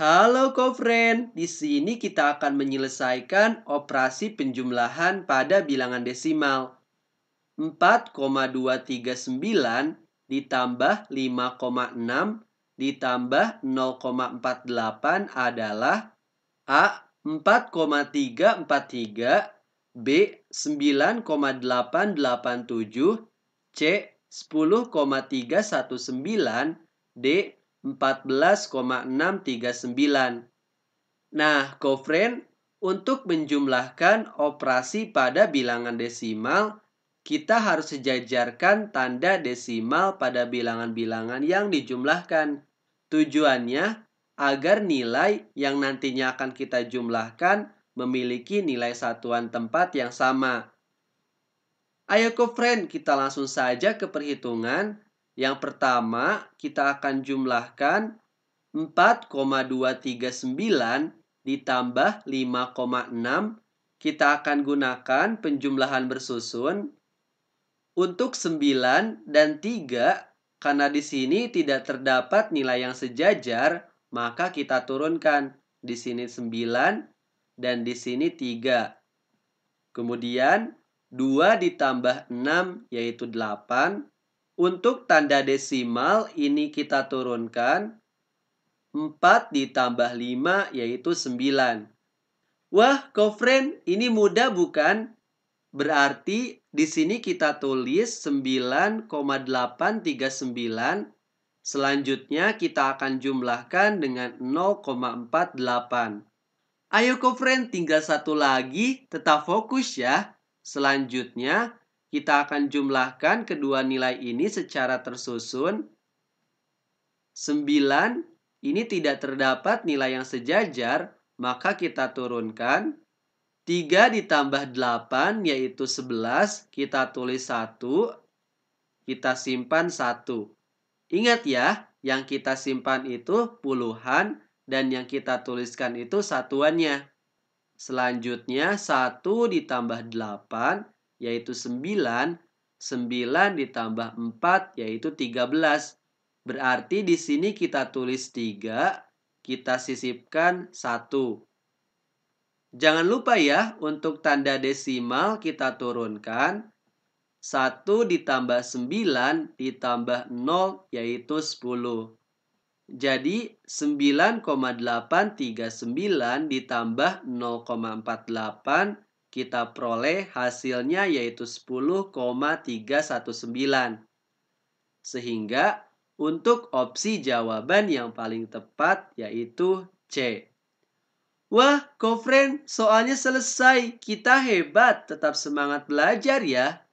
Halo kofren, di sini kita akan menyelesaikan operasi penjumlahan pada bilangan desimal. 4,239 ditambah 5,6 ditambah 0,48 adalah A 4,343, B 9,887, C 10,319, D 14,639. Nah, kofren, untuk menjumlahkan operasi pada bilangan desimal, kita harus sejajarkan tanda desimal pada bilangan-bilangan yang dijumlahkan. Tujuannya agar nilai yang nantinya akan kita jumlahkan memiliki nilai satuan tempat yang sama. Ayo kofren, kita langsung saja ke perhitungan yang pertama, kita akan jumlahkan 4,239 ditambah 5,6. Kita akan gunakan penjumlahan bersusun untuk 9 dan 3 karena di sini tidak terdapat nilai yang sejajar, maka kita turunkan di sini 9 dan di sini 3. Kemudian 2 ditambah 6 yaitu 8 untuk tanda desimal ini kita turunkan 4 ditambah 5 yaitu 9. Wah, kofren, ini mudah bukan? Berarti di sini kita tulis 9,839. Selanjutnya kita akan jumlahkan dengan 0,48. Ayo kofren, tinggal satu lagi, tetap fokus ya. Selanjutnya kita akan jumlahkan kedua nilai ini secara tersusun. 9 ini tidak terdapat nilai yang sejajar, maka kita turunkan. 3 ditambah 8 yaitu 11, kita tulis 1, kita simpan 1. Ingat ya, yang kita simpan itu puluhan dan yang kita tuliskan itu satuannya. Selanjutnya 1 ditambah 8 yaitu 9. 9 ditambah 4 yaitu 13. Berarti di sini kita tulis 3, kita sisipkan 1. Jangan lupa ya, untuk tanda desimal kita turunkan. 1 ditambah 9 ditambah 0 yaitu 10. Jadi 9,839 ditambah 0,48 kita peroleh hasilnya yaitu 10,319. Sehingga untuk opsi jawaban yang paling tepat yaitu C. Wah, friend soalnya selesai. Kita hebat, tetap semangat belajar ya.